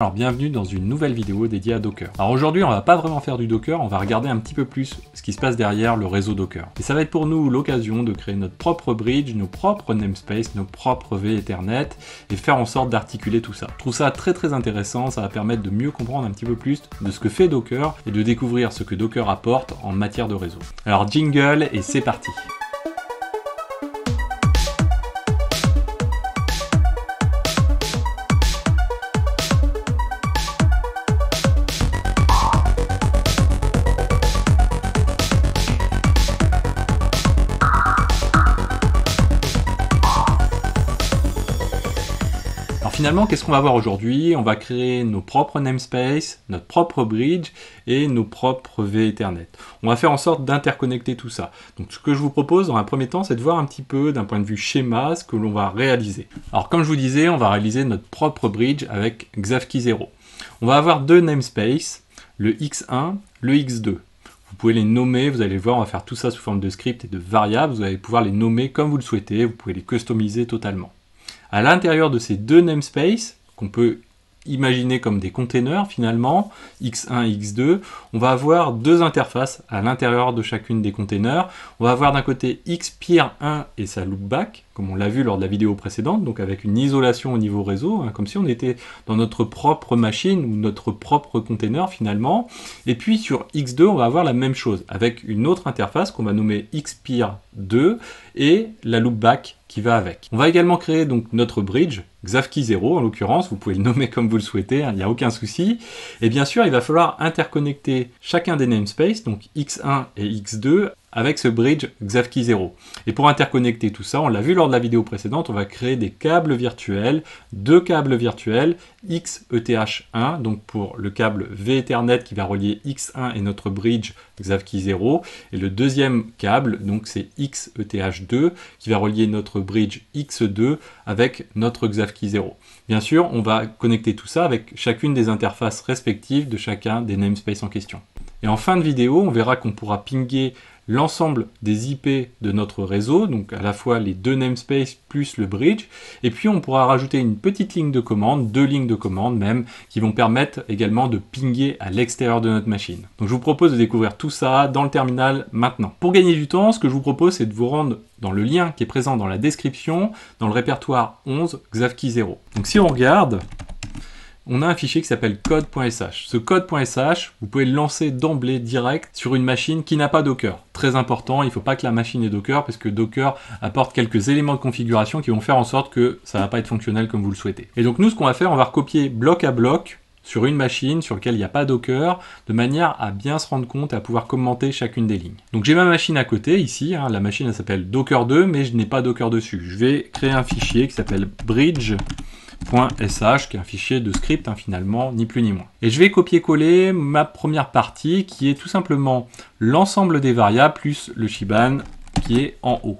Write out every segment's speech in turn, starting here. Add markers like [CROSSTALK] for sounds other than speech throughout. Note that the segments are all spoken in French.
Alors bienvenue dans une nouvelle vidéo dédiée à Docker. Alors aujourd'hui on va pas vraiment faire du Docker, on va regarder un petit peu plus ce qui se passe derrière le réseau Docker. Et ça va être pour nous l'occasion de créer notre propre bridge, nos propres namespace, nos propres V Ethernet et faire en sorte d'articuler tout ça. Je trouve ça très très intéressant, ça va permettre de mieux comprendre un petit peu plus de ce que fait Docker et de découvrir ce que Docker apporte en matière de réseau. Alors jingle et c'est parti finalement, qu'est-ce qu'on va voir aujourd'hui On va créer nos propres namespaces, notre propre bridge et nos propres V On va faire en sorte d'interconnecter tout ça. Donc ce que je vous propose dans un premier temps, c'est de voir un petit peu d'un point de vue schéma ce que l'on va réaliser. Alors comme je vous disais, on va réaliser notre propre bridge avec Xavki 0. On va avoir deux namespaces, le X1, le X2. Vous pouvez les nommer, vous allez voir, on va faire tout ça sous forme de script et de variables. Vous allez pouvoir les nommer comme vous le souhaitez, vous pouvez les customiser totalement à l'intérieur de ces deux namespaces, qu'on peut imaginer comme des containers finalement, X1, et X2, on va avoir deux interfaces à l'intérieur de chacune des containers. On va avoir d'un côté xpeer 1 et sa loopback, comme on l'a vu lors de la vidéo précédente, donc avec une isolation au niveau réseau, hein, comme si on était dans notre propre machine ou notre propre container finalement. Et puis sur X2, on va avoir la même chose, avec une autre interface qu'on va nommer xpeer 2 et la loopback qui va avec. On va également créer donc notre bridge, Xavki 0 en l'occurrence, vous pouvez le nommer [LAUGHS] comme vous le souhaitez, hein, il n'y a aucun souci. Et bien sûr, il va falloir interconnecter chacun des namespaces, donc x1 et x2, avec ce bridge Xavki 0. Et pour interconnecter tout ça, on l'a vu lors de la vidéo précédente, on va créer des câbles virtuels, deux câbles virtuels, XETH1, donc pour le câble VEthernet qui va relier X1 et notre bridge Xavki 0, et le deuxième câble, donc c'est XETH2, qui va relier notre bridge X2 avec notre Xavki 0. Bien sûr, on va connecter tout ça avec chacune des interfaces respectives de chacun des namespaces en question. Et en fin de vidéo, on verra qu'on pourra pinguer l'ensemble des IP de notre réseau, donc à la fois les deux namespaces plus le bridge, et puis on pourra rajouter une petite ligne de commande, deux lignes de commande même, qui vont permettre également de pinguer à l'extérieur de notre machine. Donc je vous propose de découvrir tout ça dans le terminal maintenant. Pour gagner du temps, ce que je vous propose, c'est de vous rendre dans le lien qui est présent dans la description, dans le répertoire 11 Xavki 0. Donc si on regarde, on a un fichier qui s'appelle code.sh. Ce code.sh, vous pouvez le lancer d'emblée direct sur une machine qui n'a pas Docker. Très important, il ne faut pas que la machine ait Docker parce que Docker apporte quelques éléments de configuration qui vont faire en sorte que ça ne va pas être fonctionnel comme vous le souhaitez. Et donc nous, ce qu'on va faire, on va recopier bloc à bloc sur une machine sur laquelle il n'y a pas Docker, de manière à bien se rendre compte et à pouvoir commenter chacune des lignes. Donc j'ai ma machine à côté ici, hein. la machine s'appelle Docker 2, mais je n'ai pas Docker dessus. Je vais créer un fichier qui s'appelle bridge ». .sh qui est un fichier de script finalement, ni plus ni moins. Et je vais copier-coller ma première partie qui est tout simplement l'ensemble des variables plus le Shiban qui est en haut.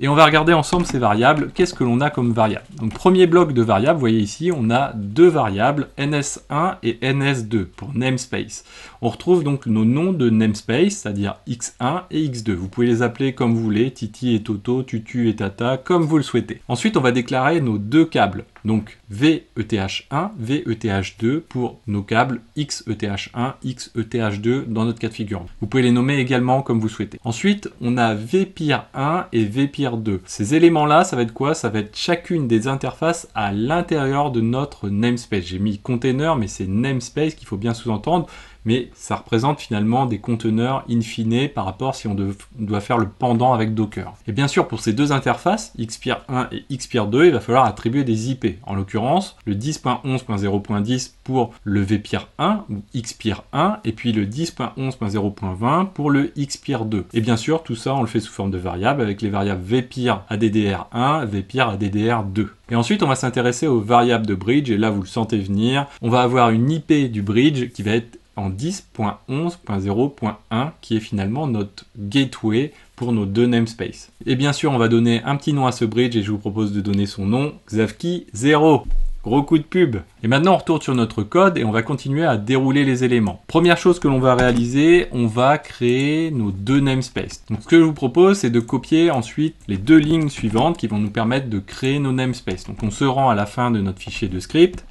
Et on va regarder ensemble ces variables, qu'est-ce que l'on a comme variable. Donc premier bloc de variables, vous voyez ici, on a deux variables, ns1 et ns2 pour namespace. On retrouve donc nos noms de namespace, c'est-à-dire x1 et x2. Vous pouvez les appeler comme vous voulez, Titi et Toto, Tutu et Tata, comme vous le souhaitez. Ensuite, on va déclarer nos deux câbles. Donc VETH1, VETH2 pour nos câbles XETH1, XETH2 dans notre cas de figure. Vous pouvez les nommer également comme vous souhaitez. Ensuite, on a VPIR1 et VPIR2. Ces éléments-là, ça va être quoi Ça va être chacune des interfaces à l'intérieur de notre namespace. J'ai mis container, mais c'est namespace qu'il faut bien sous-entendre mais ça représente finalement des conteneurs in fine par rapport si on doit faire le pendant avec Docker. Et bien sûr, pour ces deux interfaces, xpier 1 et xpier 2, il va falloir attribuer des IP. En l'occurrence, le 10.11.0.10 pour le vpir 1 ou xpir 1, et puis le 10.11.0.20 pour le xpir 2. Et bien sûr, tout ça, on le fait sous forme de variables avec les variables VPIR ADDR1, VPIR ADDR2. Et ensuite, on va s'intéresser aux variables de bridge, et là, vous le sentez venir. On va avoir une IP du bridge qui va être en 10.11.0.1 qui est finalement notre gateway pour nos deux namespaces. Et bien sûr, on va donner un petit nom à ce bridge et je vous propose de donner son nom Xavki 0. Gros coup de pub Et maintenant, on retourne sur notre code et on va continuer à dérouler les éléments. Première chose que l'on va réaliser, on va créer nos deux namespaces. Donc, ce que je vous propose, c'est de copier ensuite les deux lignes suivantes qui vont nous permettre de créer nos namespaces. Donc, on se rend à la fin de notre fichier de script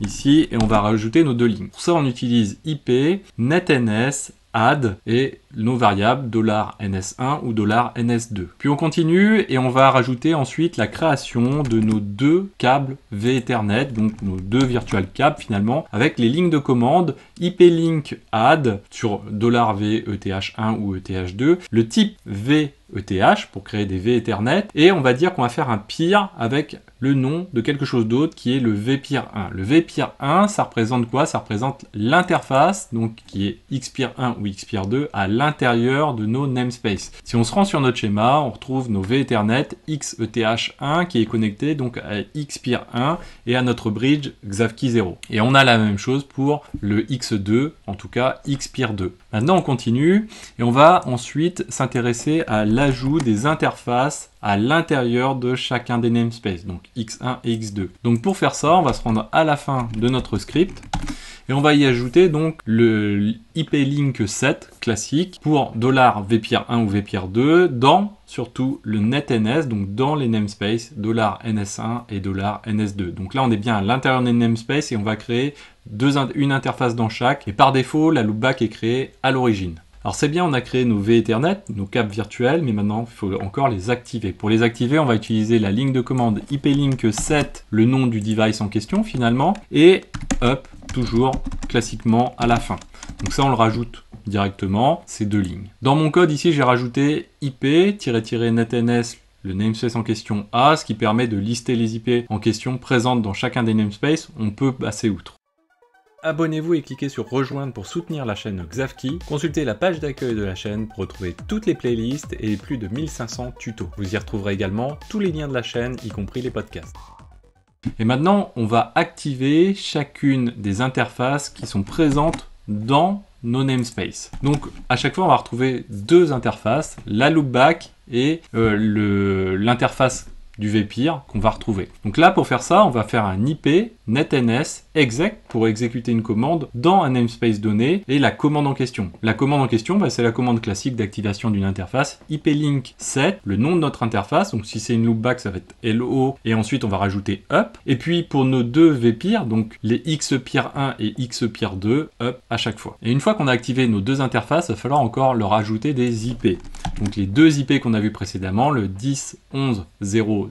ici et on va rajouter nos deux lignes. Pour ça, on utilise IP, netns, add et nos variables $ns1 ou $ns2. Puis on continue et on va rajouter ensuite la création de nos deux câbles VEthernet, donc nos deux virtual câbles finalement, avec les lignes de commande IP-Link add sur $VETH1 ou ETH2 le type VETH pour créer des V et on va dire qu'on va faire un peer avec le nom de quelque chose d'autre qui est le VPeer1. Le VPeer1, ça représente quoi Ça représente l'interface, donc qui est XPeer1 ou XPeer2 à l'intérieur de nos namespace. Si on se rend sur notre schéma, on retrouve nos V Ethernet XETH1 qui est connecté donc à XPeer1 et à notre bridge Xavki 0 Et on a la même chose pour le X x2, en tout cas x 2. Maintenant on continue et on va ensuite s'intéresser à l'ajout des interfaces à l'intérieur de chacun des namespaces, donc x1 et x2. Donc pour faire ça, on va se rendre à la fin de notre script et on va y ajouter donc le IP-Link 7 classique pour $VPR1 ou $VPR2 dans surtout le NetNS, donc dans les namespaces $NS1 et $NS2. Donc là, on est bien à l'intérieur des namespaces et on va créer une interface dans chaque. Et par défaut, la loopback est créée à l'origine. Alors c'est bien, on a créé nos V Ethernet, nos caps virtuels, mais maintenant il faut encore les activer. Pour les activer, on va utiliser la ligne de commande IP-Link 7, le nom du device en question finalement, et hop, toujours classiquement à la fin. Donc ça, on le rajoute directement, ces deux lignes. Dans mon code ici, j'ai rajouté IP-netns le namespace en question A, ce qui permet de lister les IP en question présentes dans chacun des namespaces, on peut passer outre. Abonnez-vous et cliquez sur rejoindre pour soutenir la chaîne Xavki. Consultez la page d'accueil de la chaîne pour retrouver toutes les playlists et plus de 1500 tutos. Vous y retrouverez également tous les liens de la chaîne, y compris les podcasts. Et maintenant, on va activer chacune des interfaces qui sont présentes dans nos namespaces. Donc à chaque fois, on va retrouver deux interfaces, la loopback et euh, l'interface du VPIR qu'on va retrouver. Donc là, pour faire ça, on va faire un IP, netns, exec pour exécuter une commande dans un namespace donné et la commande en question. La commande en question, bah, c'est la commande classique d'activation d'une interface ip link set, le nom de notre interface. Donc si c'est une loopback, ça va être LO et ensuite on va rajouter up. Et puis pour nos deux vpeer, donc les xpir 1 et xpir 2, up à chaque fois. Et une fois qu'on a activé nos deux interfaces, il va falloir encore leur ajouter des IP. Donc les deux IP qu'on a vu précédemment, le 10 11 0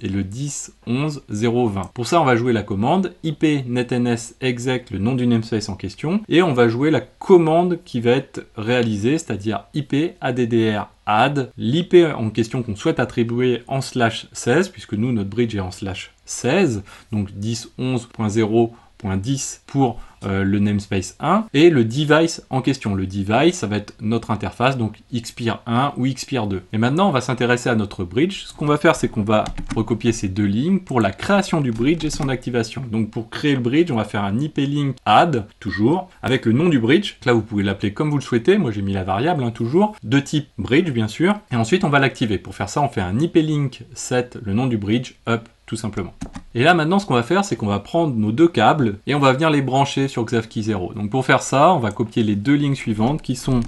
et le 10 11 0 Pour ça, on va jouer la commande ip net NetNS exec le nom du namespace en question, et on va jouer la commande qui va être réalisée, c'est-à-dire IP ADDR add, l'IP en question qu'on souhaite attribuer en slash 16, puisque nous, notre bridge est en slash 16, donc 10.11.0 10 pour euh, le namespace 1 et le device en question. Le device, ça va être notre interface, donc xpire 1 ou xpire 2. Et maintenant, on va s'intéresser à notre bridge. Ce qu'on va faire, c'est qu'on va recopier ces deux lignes pour la création du bridge et son activation. Donc pour créer le bridge, on va faire un IP link add, toujours, avec le nom du bridge. Là, vous pouvez l'appeler comme vous le souhaitez. Moi, j'ai mis la variable, hein, toujours, de type bridge, bien sûr. Et ensuite, on va l'activer. Pour faire ça, on fait un IP link set, le nom du bridge, up simplement. Et là maintenant ce qu'on va faire c'est qu'on va prendre nos deux câbles et on va venir les brancher sur Xavki 0. Donc pour faire ça on va copier les deux lignes suivantes qui sont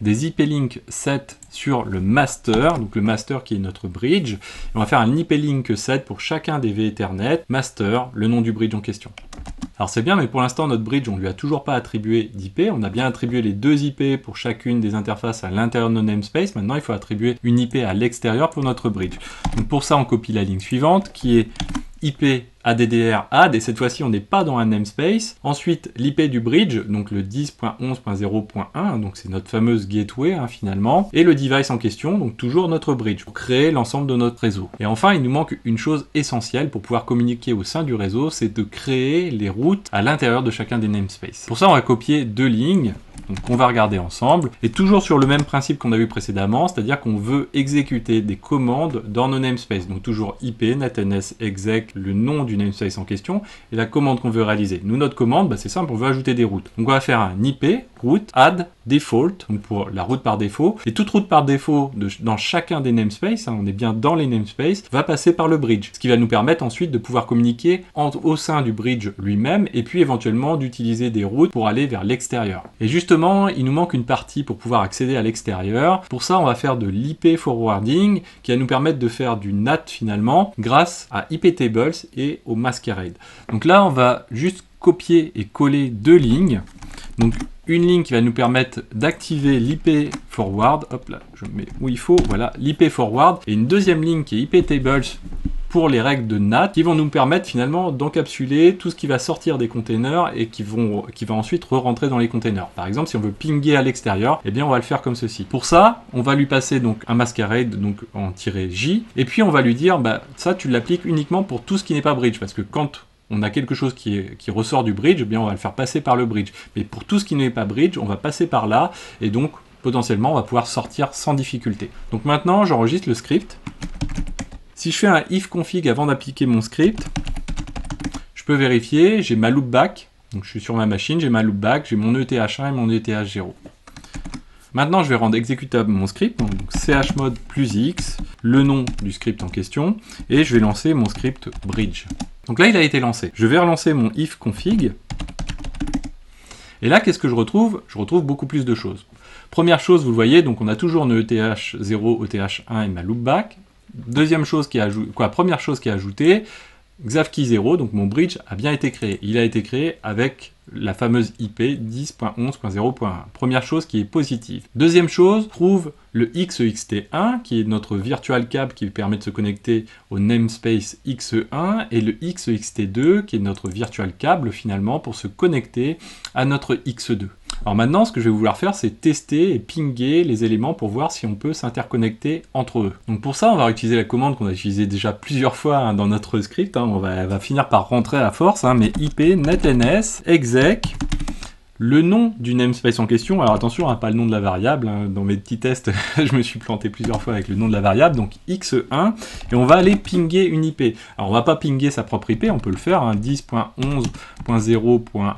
des IP-Link 7 sur le master, donc le master qui est notre bridge. Et on va faire un IP-Link 7 pour chacun des V Ethernet, master, le nom du bridge en question. Alors c'est bien, mais pour l'instant, notre bridge, on ne lui a toujours pas attribué d'IP. On a bien attribué les deux IP pour chacune des interfaces à l'intérieur de nos namespace. Maintenant, il faut attribuer une IP à l'extérieur pour notre bridge. Donc pour ça, on copie la ligne suivante qui est IP ADDR AD, et cette fois-ci on n'est pas dans un namespace. Ensuite l'IP du bridge, donc le 10.11.0.1, donc c'est notre fameuse gateway hein, finalement, et le device en question, donc toujours notre bridge, pour créer l'ensemble de notre réseau. Et enfin il nous manque une chose essentielle pour pouvoir communiquer au sein du réseau, c'est de créer les routes à l'intérieur de chacun des namespaces. Pour ça on va copier deux lignes, donc va regarder ensemble, et toujours sur le même principe qu'on a vu précédemment, c'est-à-dire qu'on veut exécuter des commandes dans nos namespaces, donc toujours IP, natns exec, le nom du namespace en question et la commande qu'on veut réaliser. Nous, notre commande, bah, c'est simple, on veut ajouter des routes. Donc on va faire un IP, route, add, default, donc pour la route par défaut. Et toute route par défaut dans chacun des namespaces, hein, on est bien dans les namespaces, va passer par le bridge, ce qui va nous permettre ensuite de pouvoir communiquer entre au sein du bridge lui-même et puis éventuellement d'utiliser des routes pour aller vers l'extérieur. Et justement, il nous manque une partie pour pouvoir accéder à l'extérieur. Pour ça, on va faire de l'IP forwarding qui va nous permettre de faire du NAT finalement grâce à IP tables et au masquerade. Donc là, on va juste copier et coller deux lignes donc une ligne qui va nous permettre d'activer l'IP forward. Hop là, je mets où il faut. Voilà, l'IP forward. Et une deuxième ligne qui est IP tables pour les règles de NAT qui vont nous permettre finalement d'encapsuler tout ce qui va sortir des containers et qui, vont, qui va ensuite re-rentrer dans les containers. Par exemple, si on veut pinguer à l'extérieur, eh bien on va le faire comme ceci. Pour ça, on va lui passer donc un masquerade donc en tiré J et puis on va lui dire bah, ça tu l'appliques uniquement pour tout ce qui n'est pas bridge parce que quand on a quelque chose qui, ressort du bridge, eh bien on va le faire passer par le bridge. Mais pour tout ce qui n'est pas bridge, on va passer par là, et donc potentiellement on va pouvoir sortir sans difficulté. Donc maintenant j'enregistre le script. Si je fais un if config avant d'appliquer mon script, je peux vérifier, j'ai ma loopback, donc je suis sur ma machine, j'ai ma loopback, j'ai mon ETH1 et mon ETH0. Maintenant, je vais rendre exécutable mon script, donc chmod plus x, le nom du script en question, et je vais lancer mon script bridge. Donc là, il a été lancé. Je vais relancer mon if config. Et là, qu'est-ce que je retrouve Je retrouve beaucoup plus de choses. Première chose, vous le voyez, donc on a toujours nos ETH 0, ETH 1 et ma loopback. Deuxième chose qui est quoi, première chose qui est ajoutée, Xavki 0, donc mon bridge a bien été créé. Il a été créé avec la fameuse IP 10.11.0.1. Première chose qui est positive. Deuxième chose, trouve le XEXT1 qui est notre virtual cable qui permet de se connecter au namespace XE1 et le XEXT2 qui est notre virtual câble finalement pour se connecter à notre X2. E Alors maintenant, ce que je vais vouloir faire, c'est tester et pinguer les éléments pour voir si on peut s'interconnecter entre eux. Donc pour ça, on va utiliser la commande qu'on a utilisée déjà plusieurs fois hein, dans notre script. Hein. On va, finir par rentrer à force, hein, mais ip netns exe le nom du namespace en question, alors attention, à hein, pas le nom de la variable, hein. dans mes petits tests, [LAUGHS] je me suis planté plusieurs fois avec le nom de la variable, donc x1, et on va aller pinguer une IP. Alors on va pas pinguer sa propre IP, on peut le faire, 10.11.0.10 hein,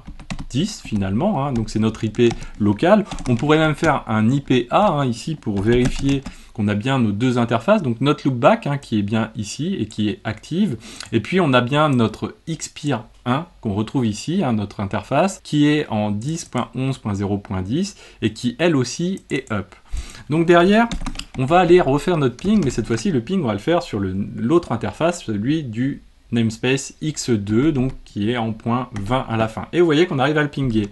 finalement, donc c'est notre IP locale. On pourrait même faire un IPA ici pour vérifier qu'on a bien nos deux interfaces, donc notre loopback qui est bien ici et qui est active, et puis on a bien notre xpeer qu'on retrouve ici, hein, notre interface, qui est en 10.11.0.10 et qui elle aussi est up. Donc derrière, on va aller refaire notre ping, mais cette fois-ci, le ping, on va le faire sur l'autre interface, celui du namespace x2, donc qui est en point 20 à la fin. Et vous voyez qu'on arrive à le pinguer.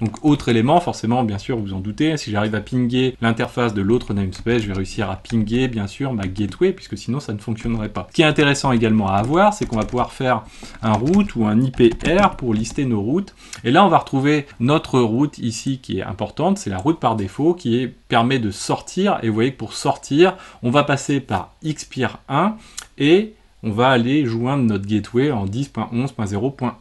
Donc autre élément, forcément, bien sûr, vous en doutez, si j'arrive à pinguer l'interface de l'autre namespace, je vais réussir à pinguer, bien sûr, ma gateway, puisque sinon ça ne fonctionnerait pas. Ce qui est intéressant également à avoir, c'est qu'on va pouvoir faire un route ou un IPR pour lister nos routes. Et là, on va retrouver notre route ici qui est importante, c'est la route par défaut qui permet de sortir. Et vous voyez que pour sortir, on va passer par xpr 1 et on va aller joindre notre gateway en 10.11.0.1.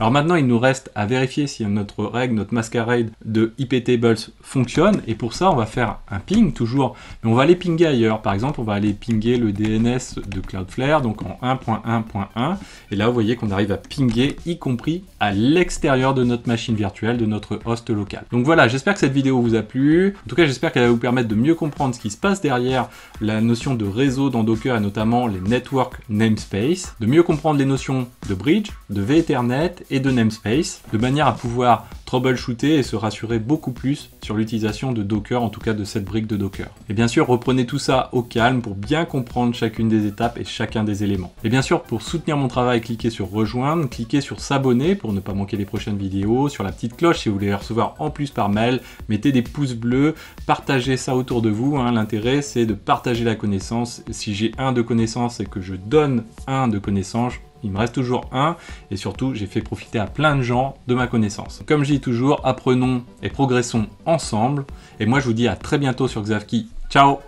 Alors maintenant, il nous reste à vérifier si notre règle, notre masquerade de IP tables fonctionne. Et pour ça, on va faire un ping toujours. Mais on va aller pinger ailleurs. Par exemple, on va aller pinger le DNS de Cloudflare, donc en 1.1.1. Et là, vous voyez qu'on arrive à pinger, y compris à l'extérieur de notre machine virtuelle, de notre host local. Donc voilà, j'espère que cette vidéo vous a plu. En tout cas, j'espère qu'elle va vous permettre de mieux comprendre ce qui se passe derrière la notion de réseau dans Docker et notamment les network namespace, de mieux comprendre les notions de bridge, de V Ethernet et de namespace, de manière à pouvoir troubleshooter et se rassurer beaucoup plus sur l'utilisation de Docker, en tout cas de cette brique de Docker. Et bien sûr, reprenez tout ça au calme pour bien comprendre chacune des étapes et chacun des éléments. Et bien sûr, pour soutenir mon travail, cliquez sur rejoindre, cliquez sur s'abonner pour ne pas manquer les prochaines vidéos, sur la petite cloche si vous voulez recevoir en plus par mail, mettez des pouces bleus, partagez ça autour de vous. Hein. L'intérêt, c'est de partager la connaissance. Si j'ai un de connaissance et que je donne un de connaissance, il me reste toujours un et surtout j'ai fait profiter à plein de gens de ma connaissance. Comme je dis toujours, apprenons et progressons ensemble et moi je vous dis à très bientôt sur Xavki. Ciao